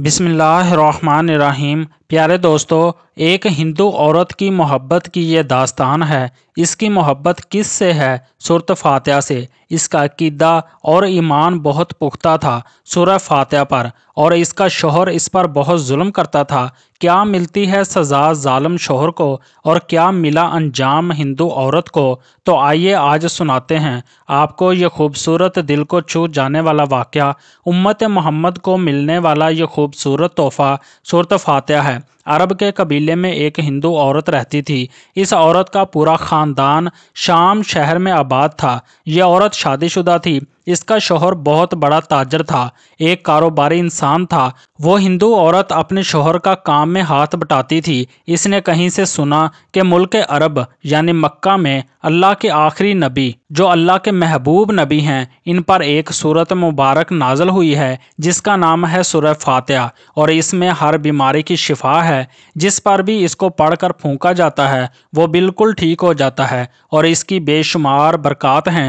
बिसमीम प्यारे दोस्तों एक हिंदू औरत की मोहब्बत की यह दास्तान है इसकी मोहब्बत किस से है सूरत फातह से इसका अकीदा और ईमान बहुत पुख्ता था सूरह फातह पर और इसका शोहर इस पर बहुत जुल्म करता था क्या मिलती है सजा जालम शोहर को और क्या मिला अंजाम हिंदू औरत को तो आइए आज सुनाते हैं आपको यह खूबसूरत दिल को छू जाने वाला वाक़ उम्मत मोहम्मद को मिलने वाला यह खूबसूरत तोहफ़ा सूरत फातह है अरब के कबीले में एक हिंदू औरत रहती थी इस औरत का पूरा ख़ानदान शाम शहर में आबाद था यह औरत शादीशुदा थी इसका शोहर बहुत बड़ा ताजर था एक कारोबारी इंसान था वो हिंदू औरत अपने शोहर का काम में हाथ बटाती थी इसने कहीं से सुना कि मुल्क अरब यानी मक्का में अल्लाह के आखिरी नबी जो अल्लाह के महबूब नबी हैं इन पर एक सूरत मुबारक नाजल हुई है जिसका नाम है सूर फातह और इसमें हर बीमारी की शिफा है जिस पर भी इसको पढ़कर फूंका जाता है वो बिल्कुल ठीक हो जाता है और इसकी बेशुमार बरक़ात हैं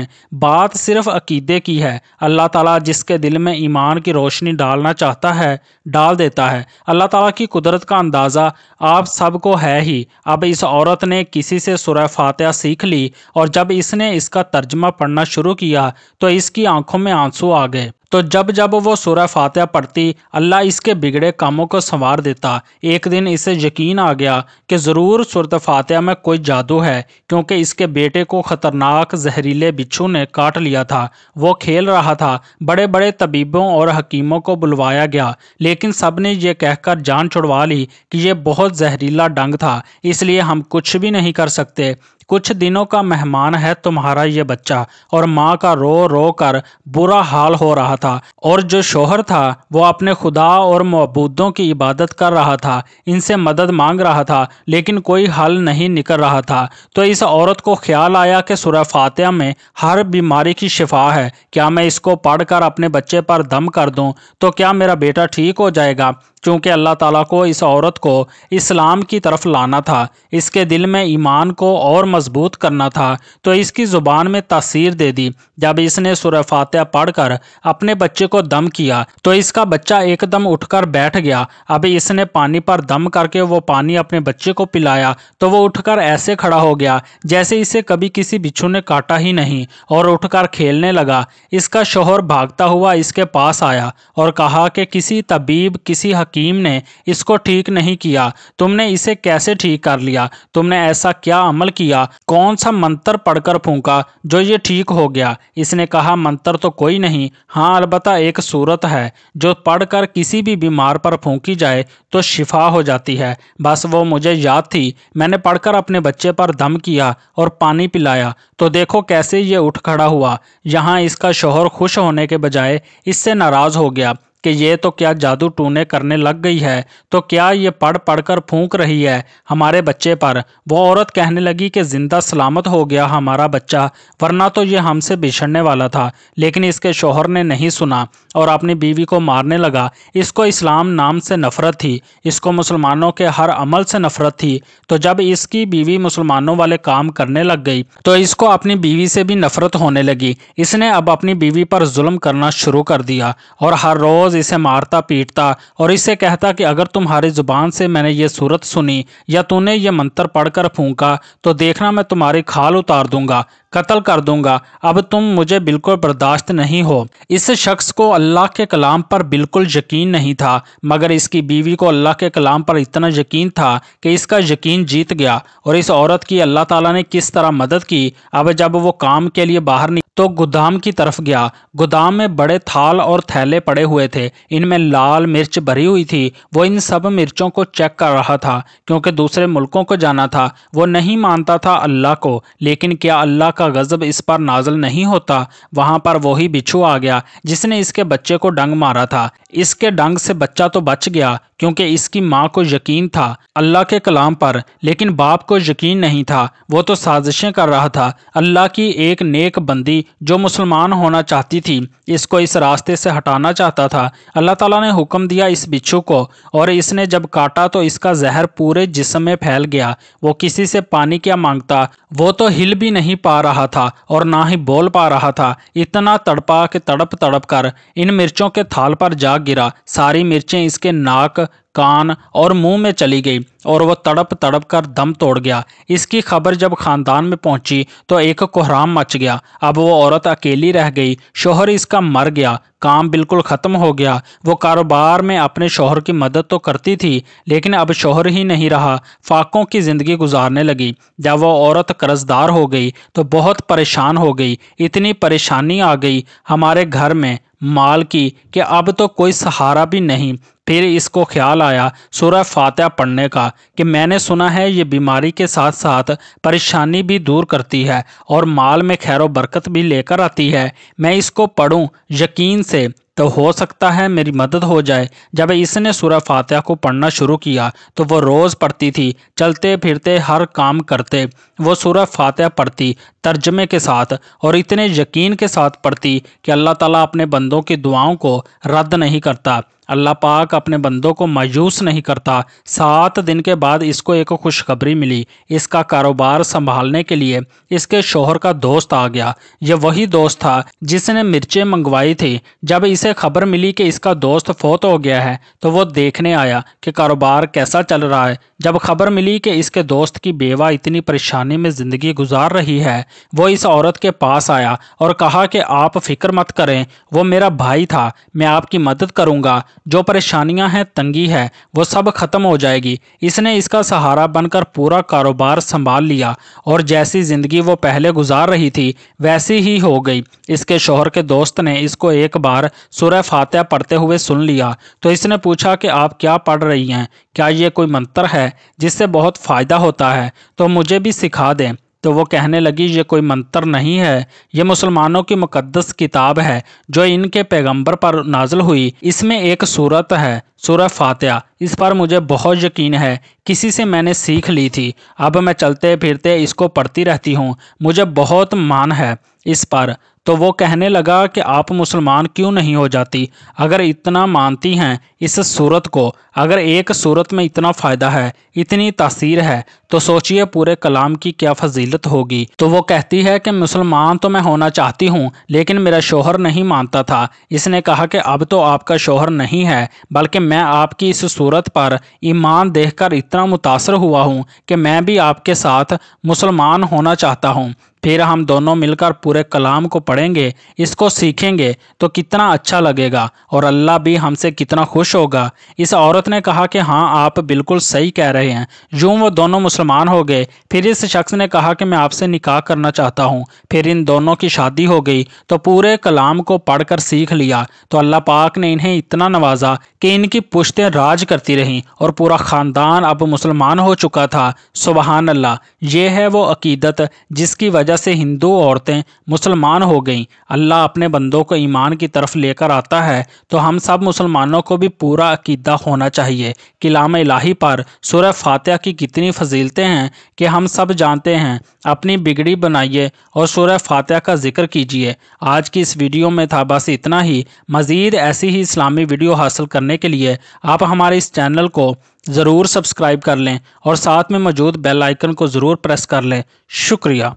बात सिर्फ अकीदे की है अल्लाह ताला जिसके दिल में ईमान की रोशनी डालना चाहता है डाल देता है अल्लाह ताला की कुदरत का अंदाज़ा आप सबको है ही अब इस औरत ने किसी से सुरह फातह सीख ली और जब इसने इसका तर्जमा पढ़ना शुरू किया तो इसकी आंखों में आंसू आ गए तो जब जब वो सूर्य फातह पढ़ती अल्लाह इसके बिगड़े कामों को संवार देता एक दिन इसे यकीन आ गया कि ज़रूर सूरत फातह में कोई जादू है क्योंकि इसके बेटे को ख़तरनाक जहरीले बिच्छू ने काट लिया था वो खेल रहा था बड़े बड़े तबीबों और हकीमों को बुलवाया गया लेकिन सब ने यह कहकर जान छुड़वा ली कि यह बहुत जहरीला डंग था इसलिए हम कुछ भी नहीं कर सकते कुछ दिनों का मेहमान है तुम्हारा ये बच्चा और माँ का रो रो कर बुरा हाल हो रहा था और जो शोहर था वो अपने खुदा और मबूदों की इबादत कर रहा था इनसे मदद मांग रहा था लेकिन कोई हल नहीं निकल रहा था तो इस औरत को ख्याल आया कि सुरह फातह में हर बीमारी की शिफा है क्या मैं इसको पढ़कर अपने बच्चे पर दम कर दूँ तो क्या मेरा बेटा ठीक हो जाएगा चूँकि अल्लाह ताला को इस औरत को इस्लाम की तरफ लाना था इसके दिल में ईमान को और मजबूत करना था तो इसकी ज़ुबान में तासीर दे दी जब इसने सुर फातह पढ़कर अपने बच्चे को दम किया तो इसका बच्चा एकदम उठकर बैठ गया अब इसने पानी पर दम करके वो पानी अपने बच्चे को पिलाया तो वो उठकर ऐसे खड़ा हो गया जैसे इसे कभी किसी बिच्छू ने काटा ही नहीं और उठकर खेलने लगा इसका शोहर भागता हुआ इसके पास आया और कहा कि किसी तबीब किसी हकीम ने इसको ठीक नहीं किया तुमने इसे कैसे ठीक कर लिया तुमने ऐसा क्या अमल किया कौन सा मंत्र पढ़कर फूका जो ये ठीक हो गया इसने कहा मंत्र तो कोई नहीं हाँ अलबत् एक सूरत है जो पढ़कर किसी भी बीमार पर फूकी जाए तो शिफा हो जाती है बस वो मुझे याद थी मैंने पढ़कर अपने बच्चे पर दम किया और पानी पिलाया तो देखो कैसे ये उठ खड़ा हुआ यहाँ इसका शोहर खुश होने के बजाय इससे नाराज़ हो गया कि ये तो क्या जादू टूने करने लग गई है तो क्या ये पढ़ पढ़कर फूंक रही है हमारे बच्चे पर वो औरत कहने लगी कि ज़िंदा सलामत हो गया हमारा बच्चा वरना तो ये हमसे बिछड़ने वाला था लेकिन इसके शोहर ने नहीं सुना और अपनी बीवी को मारने लगा इसको इस्लाम नाम से नफ़रत थी इसको मुसलमानों के हर अमल से नफ़रत थी तो जब इसकी बीवी मुसलमानों वाले काम करने लग गई तो इसको अपनी बीवी से भी नफ़रत होने लगी इसने अब अपनी बीवी पर जुल्म करना शुरू कर दिया और हर रोज़ रोज़ इसे मारता पीटता और इसे कहता कि अगर तुम्हारी ज़ुबान से मैंने ये सूरत सुनी या तूने ये मंत्र पढ़कर फूंका तो देखना मैं तुम्हारी खाल उतार दूंगा कत्ल कर दूंगा अब तुम मुझे बिल्कुल बर्दाश्त नहीं हो इस शख्स को अल्लाह के कलाम पर बिल्कुल यकीन नहीं था मगर इसकी बीवी को अल्लाह के कलाम पर इतना यकीन था कि इसका यकीन जीत गया और इस औरत की अल्लाह ताला ने किस तरह मदद की अब जब वो काम के लिए बाहर निकल तो गोदाम की तरफ गया गोदाम में बड़े थाल और थैले पड़े हुए थे इनमें लाल मिर्च भरी हुई थी वो इन सब मिर्चों को चेक कर रहा था क्योंकि दूसरे मुल्कों को जाना था वो नहीं मानता था अल्लाह को लेकिन क्या अल्लाह का का गज़ब इस पर नाजल नहीं होता वहां पर वही बिच्छू आ गया जिसने इसके बच्चे को डंग मारा था इसके डंग से बच्चा तो बच गया क्योंकि इसकी माँ को यकीन था अल्लाह के कलाम पर लेकिन बाप को यकीन नहीं था वो तो साजिशें कर रहा था अल्लाह की एक नेक बंदी जो मुसलमान होना चाहती थी इसको इस रास्ते से हटाना चाहता था अल्लाह ताला ने हुक्म दिया इस बिच्छू को और इसने जब काटा तो इसका जहर पूरे जिसम में फैल गया वो किसी से पानी क्या मांगता वो तो हिल भी नहीं पा रहा था और ना ही बोल पा रहा था इतना तड़पा के तड़प तड़प कर इन मिर्चों के थाल पर जा गिरा सारी मिर्चें इसके नाक कान और मुंह में चली गई और वह तड़प तड़प कर दम तोड़ गया इसकी खबर जब खानदान में पहुंची तो एक कोहराम मच गया अब वो औरत अकेली रह गई शोहर इसका मर गया काम बिल्कुल ख़त्म हो गया वो कारोबार में अपने शोहर की मदद तो करती थी लेकिन अब शोहर ही नहीं रहा फाकों की ज़िंदगी गुजारने लगी जब वह औरत कर्जदार हो गई तो बहुत परेशान हो गई इतनी परेशानी आ गई हमारे घर में माल की कि अब तो कोई सहारा भी नहीं फिर इसको ख्याल आया सूरह फातह पढ़ने का कि मैंने सुना है ये बीमारी के साथ साथ परेशानी भी दूर करती है और माल में खैर बरकत भी लेकर आती है मैं इसको पढ़ूँ यकीन से तो हो सकता है मेरी मदद हो जाए जब इसने सूरह फातह को पढ़ना शुरू किया तो वो रोज़ पढ़ती थी चलते फिरते हर काम करते वो सूरह फातह पढ़ती तर्जमे के साथ और इतने यकीन के साथ पढ़ती कि अल्लाह ताला अपने बंदों की दुआओं को रद्द नहीं करता अल्लाह पाक अपने बंदों को मायूस नहीं करता सात दिन के बाद इसको एक खुशखबरी मिली इसका कारोबार संभालने के लिए इसके शोहर का दोस्त आ गया यह वही दोस्त था जिसने मिर्चें मंगवाई थी जब इसे खबर मिली कि इसका दोस्त फोत हो गया है तो वो देखने आया कि कारोबार कैसा चल रहा है जब खबर मिली कि इसके दोस्त की बेवा इतनी परेशानी में ज़िंदगी गुजार रही है वो इस औरत के पास आया और कहा कि आप फिक्र मत करें वो मेरा भाई था मैं आपकी मदद करूँगा जो परेशानियां हैं तंगी है वो सब ख़त्म हो जाएगी इसने इसका सहारा बनकर पूरा कारोबार संभाल लिया और जैसी ज़िंदगी वो पहले गुजार रही थी वैसी ही हो गई इसके शोहर के दोस्त ने इसको एक बार सुरह फातह पढ़ते हुए सुन लिया तो इसने पूछा कि आप क्या पढ़ रही हैं क्या ये कोई मंत्र है जिससे बहुत फ़ायदा होता है तो मुझे भी सिखा दें तो वो कहने लगी ये कोई मंत्र नहीं है ये मुसलमानों की मुकदस किताब है जो इनके पैगंबर पर नाजल हुई इसमें एक सूरत है सूरह फातह इस पर मुझे बहुत यकीन है किसी से मैंने सीख ली थी अब मैं चलते फिरते इसको पढ़ती रहती हूँ मुझे बहुत मान है इस पर तो वो कहने लगा कि आप मुसलमान क्यों नहीं हो जाती अगर इतना मानती हैं इस सूरत को अगर एक सूरत में इतना फ़ायदा है इतनी तासीर है तो सोचिए पूरे कलाम की क्या फजीलत होगी तो वो कहती है कि मुसलमान तो मैं होना चाहती हूँ लेकिन मेरा शोहर नहीं मानता था इसने कहा कि अब तो आपका शोहर नहीं है बल्कि मैं आपकी इस सूरत पर ईमान कर इतना मुतासर हुआ हूँ कि मैं भी आपके साथ मुसलमान होना चाहता हूँ फिर हम दोनों मिलकर पूरे कलाम को पढ़ेंगे इसको सीखेंगे तो कितना अच्छा लगेगा और अल्लाह भी हमसे कितना खुश होगा इस औरत ने कहा कि हाँ आप बिल्कुल सही कह रहे हैं यूँ वो दोनों मुसलमान हो गए फिर इस शख्स ने कहा कि मैं आपसे निकाह करना चाहता हूँ फिर इन दोनों की शादी हो गई तो पूरे कलाम को पढ़कर सीख लिया तो अल्लाह पाक ने इन्हें इतना नवाजा कि इनकी पुश्तें राज करती रहीं और पूरा ख़ानदान अब मुसलमान हो चुका था सुबहान अल्लाह ये है वो अकीदत जिसकी वजह से हिंदू औरतें मुसलमान हो गईं अल्लाह अपने बंदों को ईमान की तरफ लेकर आता है तो हम सब मुसलमानों को भी पूरा अकीदा होना चाहिए किलाम इलाही पर सुरह फातह की कितनी फजीलतें हैं कि हम सब जानते हैं अपनी बिगड़ी बनाइए और सुरह फातह का जिक्र कीजिए आज की इस वीडियो में था बस इतना ही मज़ीद ऐसी ही इस्लामी वीडियो हासिल करने पाने के लिए आप हमारे इस चैनल को ज़रूर सब्सक्राइब कर लें और साथ में मौजूद बेल आइकन को ज़रूर प्रेस कर लें शुक्रिया